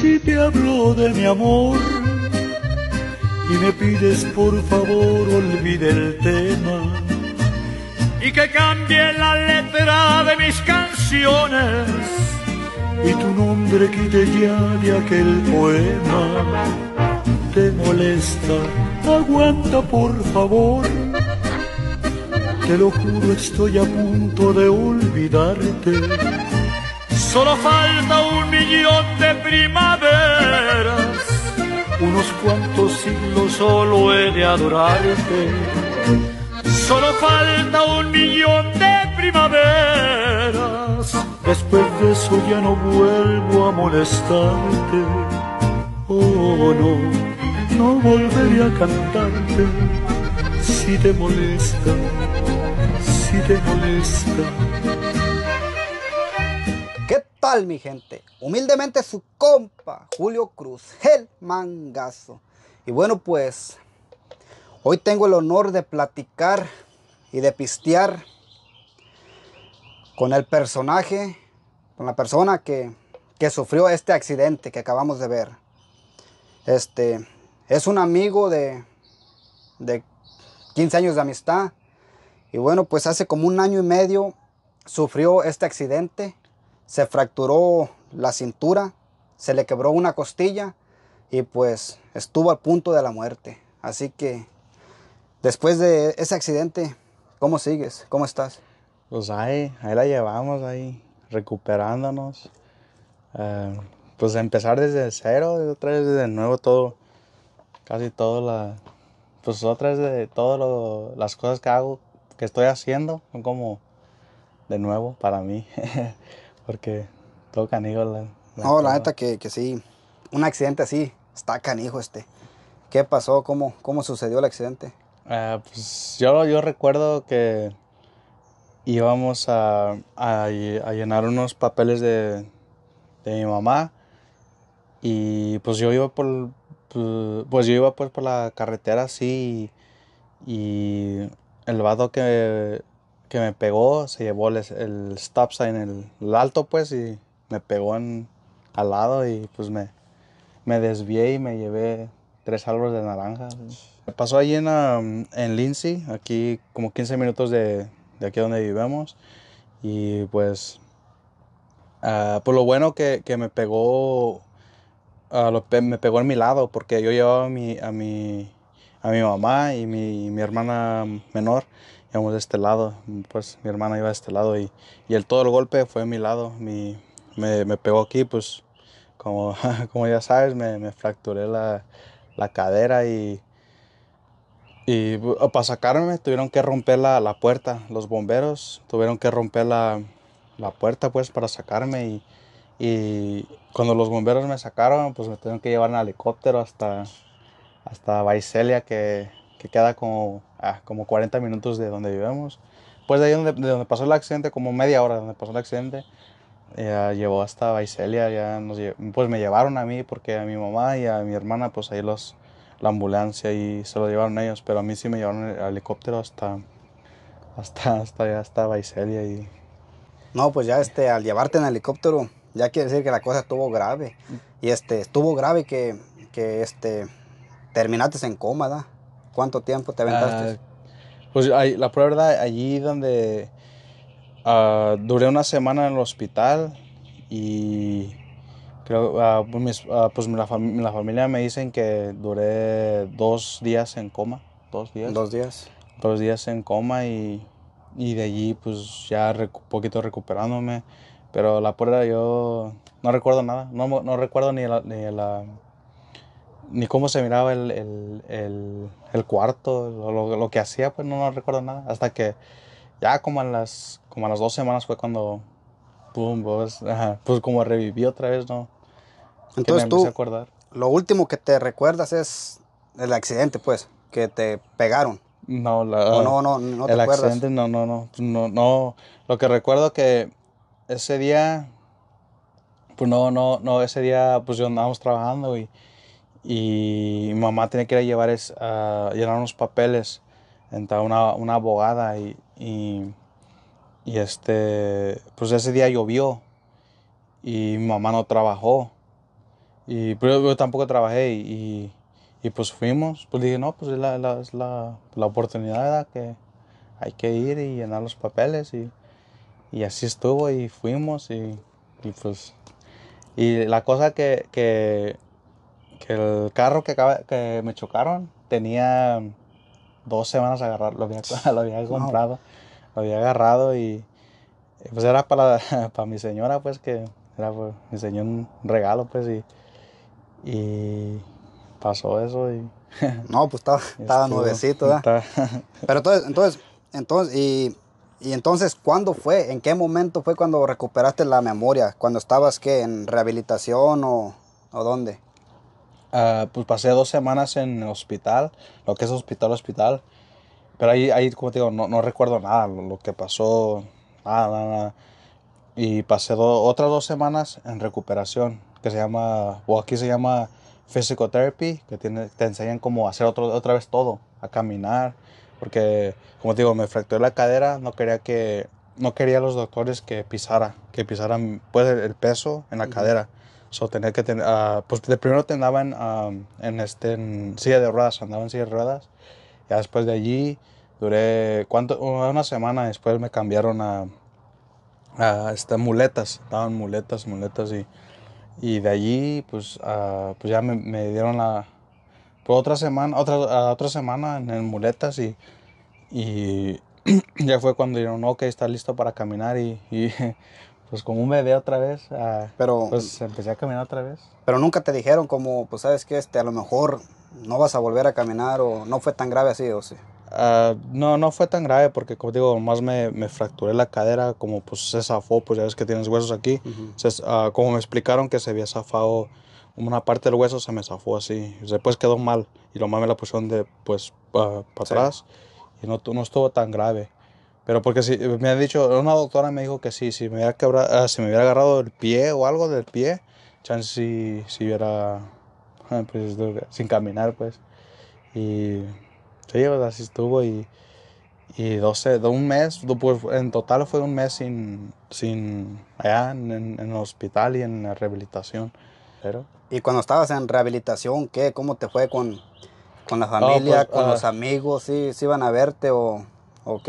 si te hablo de mi amor y me pides por favor olvide el tema y que cambie la letra de mis canciones y tu nombre quite ya de aquel poema. Te molesta, aguanta por favor. Te lo juro, estoy a punto de olvidarte Solo falta un millón de primaveras, unos cuantos siglos solo he de adorarte. Solo falta un millón de primaveras, después de eso ya no vuelvo a molestarte. Oh no, no volveré a cantarte si te molesta, si te molesta tal, mi gente? Humildemente su compa, Julio Cruz, el mangazo. Y bueno, pues hoy tengo el honor de platicar y de pistear con el personaje, con la persona que, que sufrió este accidente que acabamos de ver. Este es un amigo de, de 15 años de amistad. Y bueno, pues hace como un año y medio sufrió este accidente se fracturó la cintura, se le quebró una costilla y pues estuvo al punto de la muerte. Así que después de ese accidente, ¿cómo sigues? ¿Cómo estás? Pues ahí, ahí la llevamos, ahí recuperándonos. Eh, pues empezar desde cero, otra vez de nuevo todo, casi la, pues de todas las cosas que hago, que estoy haciendo, son como de nuevo para mí. porque todo canijo. no, la neta que, sí. Un accidente así, está canijo este. ¿Qué pasó? ¿Cómo, cómo sucedió el accidente? Ah, pues yo, yo recuerdo que íbamos a, a, llenar unos papeles de, mi mamá y pues yo iba por pues, pues yo iba pues por la carretera así y, el vado que que me pegó, se llevó el, stop sign, el, el, alto pues, y me pegó al lado y pues me, desvié y me llevé tres árboles de naranja. pasó allí um, en, Lindsay, aquí como 15 minutos de, aquí donde vivimos. Y pues, ah, por pues, lo bueno que, me pegó, ah, me pegó en mi lado, porque yo llevaba a mi, a mi, a mi mamá y mi, mi hermana menor íbamos de este lado, pues mi hermana iba de este lado y, y el todo el golpe fue a mi lado, me, me, pegó aquí, pues como, como ya sabes, me, fracturé la, la, cadera y, y uh, para sacarme tuvieron que romper la, puerta, los bomberos tuvieron que romper la, puerta pues para sacarme y, cuando los bomberos me sacaron, pues me tuvieron que llevar en helicóptero hasta, hasta Vaiselia que, que queda como como 40 minutos de donde vivimos. Pues de ahí donde, de donde pasó el accidente, como media hora de donde pasó el accidente, llevó hasta Vaiselia, ya pues me llevaron a mí porque a mi mamá y a mi hermana pues ahí los la ambulancia y se lo llevaron ellos, pero a mí sí me llevaron el helicóptero hasta hasta hasta hasta y No, pues ya este al llevarte en helicóptero ya quiere decir que la cosa estuvo grave. Mm. Y este estuvo grave que que este terminaste en coma, ¿da? ¿Cuánto tiempo te aventaste? Ah, pues la prueba verdad, allí donde ah, duré una semana en el hospital y creo, ah, pues, pues la, familia me dicen que duré dos días en coma. Dos días. Dos días. Dos días en coma y, y de allí pues ya un poquito recuperándome. Pero la prueba yo no recuerdo nada, no, no recuerdo ni ni la ni cómo se miraba el, el, el, cuarto, lo, lo, que hacía, pues no, recuerdo nada. Hasta que ya como a las, como las dos semanas fue cuando, pum, pues, pues como reviví otra vez, ¿no? Entonces tú, lo último que te recuerdas es el accidente, pues, que te pegaron. No, la, no, no, no el accidente, no, no, no, pues no, no. Lo que recuerdo que ese día, pues no, no, no, ese día, pues yo andábamos trabajando y y mi mamá tenía que ir a llevar a llenar unos papeles tal una, una abogada y, y, este pues ese día llovió y mi mamá no trabajó y pero yo tampoco trabajé y, y pues fuimos pues dije no pues es la, la, la, oportunidad era que hay que ir y llenar los papeles y, y así estuvo y fuimos y, pues y la cosa que, que que el carro que, me chocaron tenía dos semanas a agarrar, lo había, comprado, lo había agarrado y pues era para, para mi señora, pues que era pues, mi un regalo, pues y, y pasó eso y... No, pues estaba, nuevecito, Pero entonces, entonces, entonces, y, entonces, ¿cuándo fue? ¿En qué momento fue cuando recuperaste la memoria? ¿Cuando estabas, qué, en rehabilitación o, o dónde? Ah, pues pasé dos semanas en el hospital, lo que es hospital, hospital. Pero ahí, ahí como te digo, no, recuerdo nada, lo, que pasó, nada, nada. Y pasé otras dos semanas en recuperación, que se llama, o aquí se llama physical que tiene, te enseñan cómo hacer otro, otra vez todo, a caminar. Porque, como te digo, me fracturé la cadera, no quería que, no quería los doctores que pisara, que pisaran pues el, peso en la cadera So, tenía que tener ah, pues de primero te andaban ah, en, este, silla de ruedas, andaba en silla de ruedas. Ya después de allí duré ¿cuánto? Oh, una semana, después me cambiaron a, a este, muletas, estaban muletas, muletas y, y de allí pues, ah, pues ya me, dieron la... Pues otra semana, otra, otra semana en, muletas y, y ya fue cuando dijeron, ok, está listo para caminar y pues como un bebé otra vez, pero, pues empecé a caminar otra vez. Pero nunca te dijeron como, pues sabes que este, a lo mejor no vas a volver a caminar o no fue tan grave así o sí. Ah, no, no fue tan grave porque, como digo, más me, fracturé la cadera, como pues se zafó, pues ya ves que tienes huesos aquí. Ah, como me explicaron que se había zafado una parte del hueso, se me zafó así. Después quedó mal y lo más me la pusieron de pues ah, para atrás y no, no estuvo tan grave. Pero porque me ha dicho, una doctora me dijo que sí, si me hubiera, ah, si me hubiera agarrado el pie o algo del pie, chance si, si hubiera, ah, pues, este, sin caminar, pues. Y sí, así estuvo y, y 12, de un mes, pues, en total fue un mes sin, sin allá en, el hospital y en la rehabilitación. Pero... Y cuando estabas en rehabilitación, ¿qué? ¿Cómo te fue con, con la familia, pues, con ah, los amigos? si ¿Sí iban a verte o...?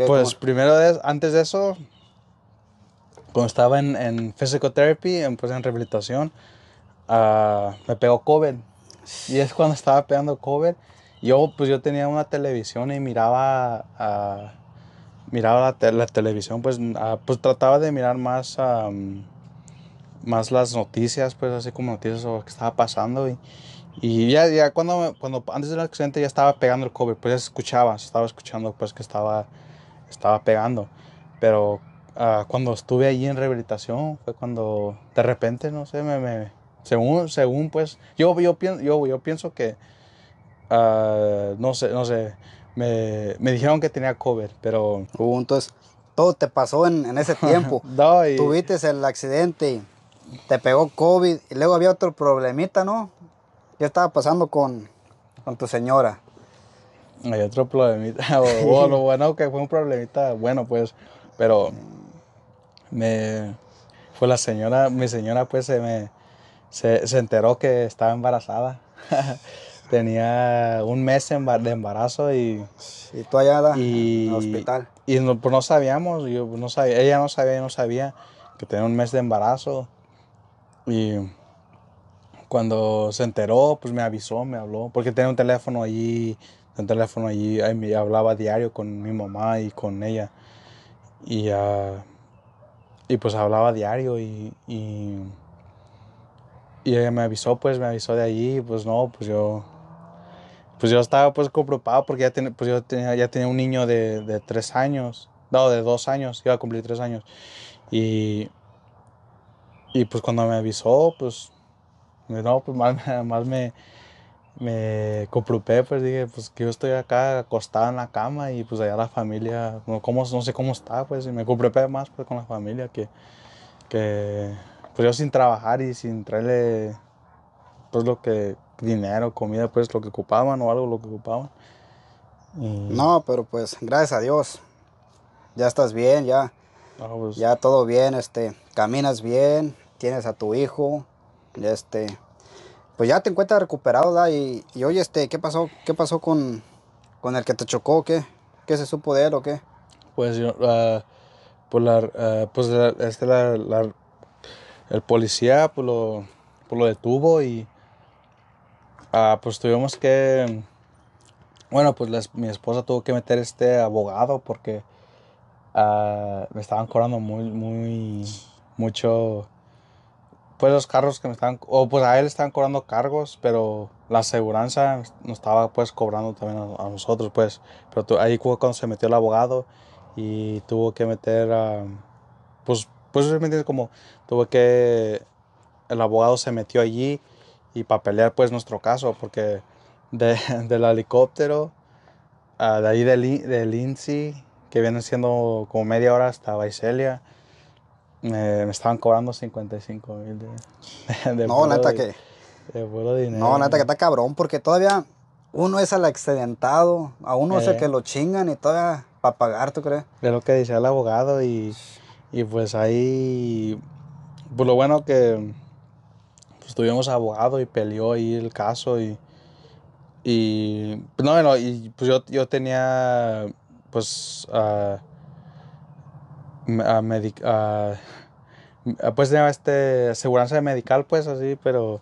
pues primero, de, antes de eso, cuando estaba en, en physical therapy, en, pues en rehabilitación, ah, me pegó COVID. Y es cuando estaba pegando COVID. Yo, pues yo tenía una televisión y miraba, ah, miraba la, televisión, pues, ah, pues trataba de mirar más, más las noticias, pues así como noticias o lo que estaba pasando. Y, y ya, ya cuando, cuando antes del accidente ya estaba pegando el COVID, pues ya se escuchaba, se estaba escuchando pues que estaba, estaba pegando. Pero ah, cuando estuve ahí en rehabilitación fue cuando de repente, no sé, según, según pues, yo, yo, pienso, yo, pienso que, ah, no sé, no sé, me, me dijeron que tenía COVID, pero... Uh, entonces, todo te pasó en, ese tiempo. Tuviste el accidente, te pegó COVID y luego había otro problemita, ¿no? ¿Qué estaba pasando con, con tu señora? Hay otro problemita. lo bueno que fue un problemita, bueno, pues, pero me. fue pues la señora, mi señora, pues se me. Se, enteró que estaba embarazada. Tenía un mes de embarazo y. Y tú allá en el hospital. Y no, pues sabíamos, no ella no sabía, yo no sabía que tenía un mes de embarazo. Y cuando se enteró, pues me avisó, me habló, porque tenía un teléfono allí, un teléfono allí, ahí me hablaba diario con mi mamá y con ella. Y, ah, pues hablaba diario y, y, ella me avisó, pues me avisó de allí, pues no, pues yo, pues yo estaba pues preocupado porque ya, pues, yo tenía, ya tenía un niño de, tres años, no, de dos años, iba a cumplir tres años. Y, y pues cuando me avisó, pues no, pues más, más me, me comprupé, pues dije, pues que yo estoy acá acostado en la cama y pues allá la familia, no, cómo, no sé cómo está, pues, y me comprupé más pues con la familia que, que, pues yo sin trabajar y sin traerle, pues lo que, dinero, comida, pues lo que ocupaban o algo lo que ocupaban. No, pero pues gracias a Dios, ya estás bien, ya, ah, pues. ya todo bien, este, caminas bien, tienes a tu hijo, este, pues ya te encuentras recuperado, ¿da? Y, y, oye, este, ¿qué pasó? ¿Qué pasó con, el que te chocó? ¿Qué? ¿Qué se supo de él o qué? Pues, ah, pues, ah, pues este, el policía pues lo, detuvo y ah, pues tuvimos que, bueno, pues mi esposa tuvo que meter este abogado porque me estaban cobrando muy, muy, mucho, pues los carros que me estaban, o pues a él estaban cobrando cargos, pero la aseguranza nos estaba pues cobrando también a, nosotros, pues. Pero ahí fue cuando se metió el abogado y tuvo que meter, a... pues, pues realmente como tuvo que, el abogado se metió allí y para pelear pues nuestro caso, porque del helicóptero, ah, de ahí del de que viene siendo como media hora hasta Vaiselia, me, estaban cobrando 55 mil de, No, neta que. De dinero. No, neta que está cabrón, porque todavía uno es al accidentado, a uno es el eh. que lo chingan y todavía para pagar, ¿tú crees? Es lo que decía el abogado y, y pues ahí. Pues lo bueno que Estuvimos pues tuvimos abogado y peleó ahí el caso y. Y. Pues no, no, y pues yo, yo tenía. Pues. Ah, a, a, a pues este aseguranza medical pues así pero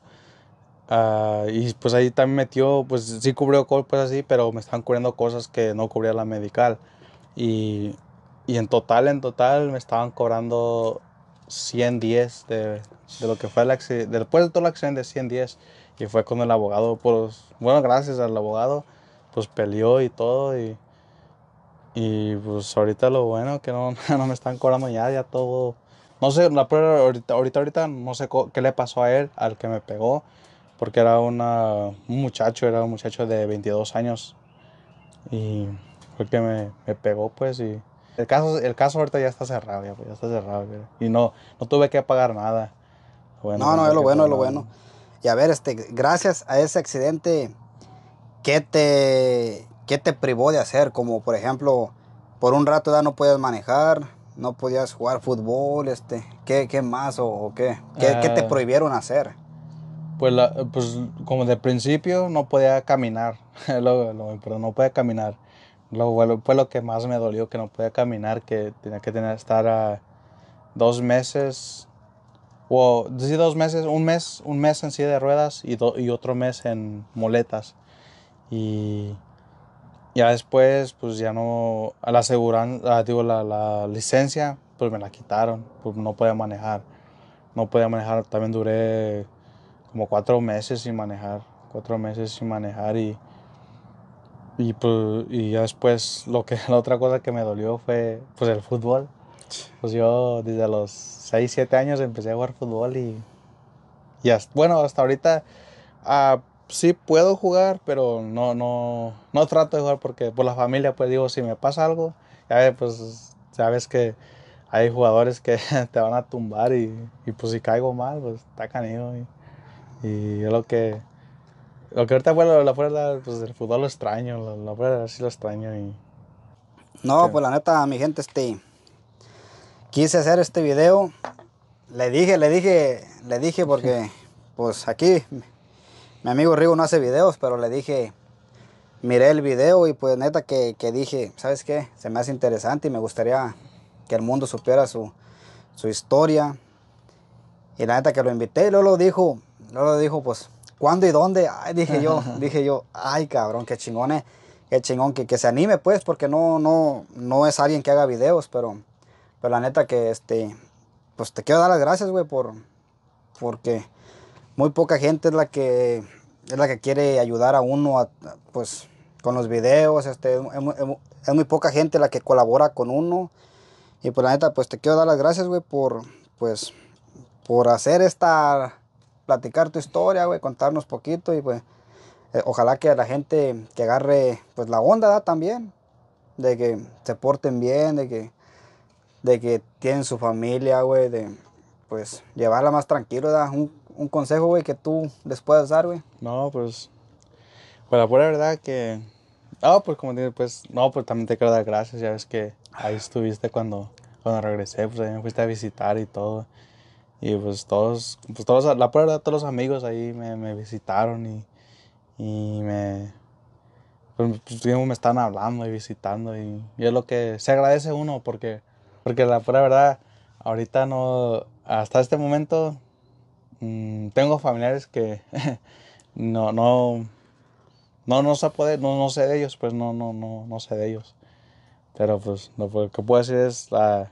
ah, y pues ahí también metió pues sí cubrió pues así pero me estaban cubriendo cosas que no cubría la medical y, y en total en total me estaban cobrando 110 de, de lo que fue el accidente después de todo el accidente 110 y fue con el abogado pues bueno gracias al abogado pues peleó y todo y y pues ahorita lo bueno que no, no, me están cobrando ya, ya todo. No sé, la prueba ahorita, ahorita, ahorita no sé qué le pasó a él, al que me pegó, porque era una, un muchacho, era un muchacho de 22 años. Y fue el que me, me pegó, pues, y el caso, el caso ahorita ya está cerrado, ya, ya está cerrado. Y no, no tuve que pagar nada. Bueno, no, no, es lo bueno, es lo bueno. Y a ver, este, gracias a ese accidente, ¿qué te ¿qué te privó de hacer? Como por ejemplo, por un rato ya no podías manejar, no podías jugar fútbol, este, ¿qué, qué más o, qué? ¿Qué, te ah. prohibieron hacer? Pues, la, pues como de principio no podía caminar, pero no podía caminar. Lo, fue lo que más me dolió, que no podía caminar, que tenía que tener, estar a dos meses, o sí, dos meses, un mes, un mes en silla de ruedas y, y otro mes en muletas. Y ya después, pues ya no, la ah, digo, la, licencia, pues me la quitaron, pues no podía manejar. No podía manejar, también duré como cuatro meses sin manejar, cuatro meses sin manejar y, y, pues, y ya después lo que, la otra cosa que me dolió fue pues el fútbol. Pues yo desde los 6, 7 años empecé a jugar fútbol y, y hasta, bueno, hasta ahorita, ah, sí puedo jugar, pero no, no, no trato de jugar porque por la familia, pues digo, si me pasa algo, ya pues sabes que hay jugadores que te van a tumbar y, y pues si caigo mal, pues está canido Y, y lo que, lo que ahorita bueno, la fuera pues el fútbol lo extraño, la, lo extraño. Y, no, pues la neta, mi gente, este, quise hacer este video, le dije, le dije, le dije porque, pues aquí mi amigo Rigo no hace videos, pero le dije, miré el video y pues neta que, que, dije, ¿sabes qué? Se me hace interesante y me gustaría que el mundo supiera su, su historia. Y la neta que lo invité y lo dijo, lo dijo, pues, ¿cuándo y dónde? dije yo, dije yo, ay cabrón, qué chingón eh, qué chingón, que, que, se anime pues, porque no, no, no es alguien que haga videos, pero, pero la neta que este, pues te quiero dar las gracias, güey, por, porque muy poca gente es la que es la que quiere ayudar a uno pues con los videos este es, muy poca gente la que colabora con uno y pues la neta pues te quiero dar las gracias güey por pues por hacer esta platicar tu historia güey contarnos poquito y pues eh, ojalá que la gente que agarre pues la onda ¿da? también de que se porten bien de que de que tienen su familia güey de pues llevarla más tranquilo da un un consejo, güey, que tú les puedas dar, güey? No, pues, pues la pura verdad que, no, pues como pues, no, pues también te quiero dar gracias, ya ves que ahí estuviste cuando, cuando regresé, pues ahí me fuiste a visitar y todo. Y pues todos, pues todos, la pura verdad, todos los amigos ahí me, visitaron y, y me, pues, pues me están hablando y visitando y, y, es lo que se agradece uno porque, porque la pura verdad, ahorita no, hasta este momento Mm, tengo familiares que no, no, no, no sé, no, de ellos, pues no, no, no, no sé de ellos. Pero pues lo que puedo decir es la,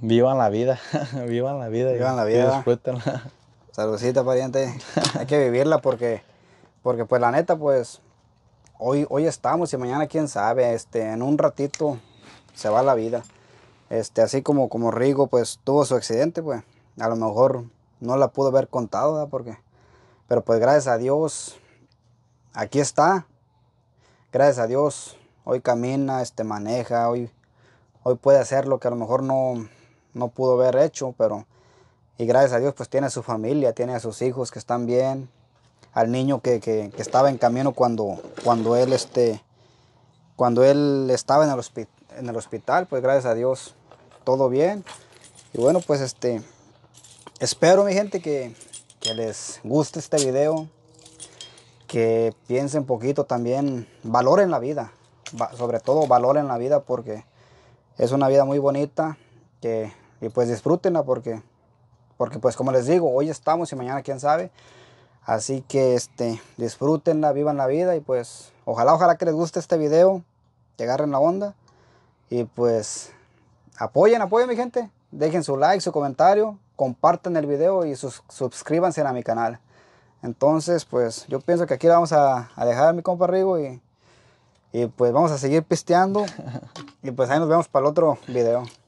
vivan la vida, vivan la vida. Vivan la vida. Saludcita, pariente. Hay que vivirla porque, porque pues la neta, pues hoy, hoy estamos y mañana quién sabe, este, en un ratito se va la vida. Este, así como, como Rigo, pues tuvo su accidente, pues a lo mejor no la pudo haber contado, Porque, pero pues gracias a Dios, aquí está. Gracias a Dios, hoy camina, este, maneja, hoy, hoy puede hacer lo que a lo mejor no, no pudo haber hecho, pero y gracias a Dios pues tiene a su familia, tiene a sus hijos que están bien, al niño que, estaba en camino cuando, cuando, él, este, cuando él estaba en el, en el hospital, pues gracias a Dios todo bien. Y bueno, pues este, espero mi gente que, les guste este video, que piensen poquito también, valoren la vida, sobre todo valoren la vida porque es una vida muy bonita que, y pues disfrútenla porque, porque pues como les digo, hoy estamos y mañana quién sabe. Así que este, disfrútenla, vivan la vida y pues ojalá, ojalá que les guste este video, que agarren la onda y pues apoyen, apoyen mi gente. Dejen su like, su comentario, compartan el video y sus, suscríbanse a mi canal. Entonces, pues yo pienso que aquí vamos a, a dejar, mi compa Rigo, y, y pues vamos a seguir pisteando. Y pues ahí nos vemos para el otro video.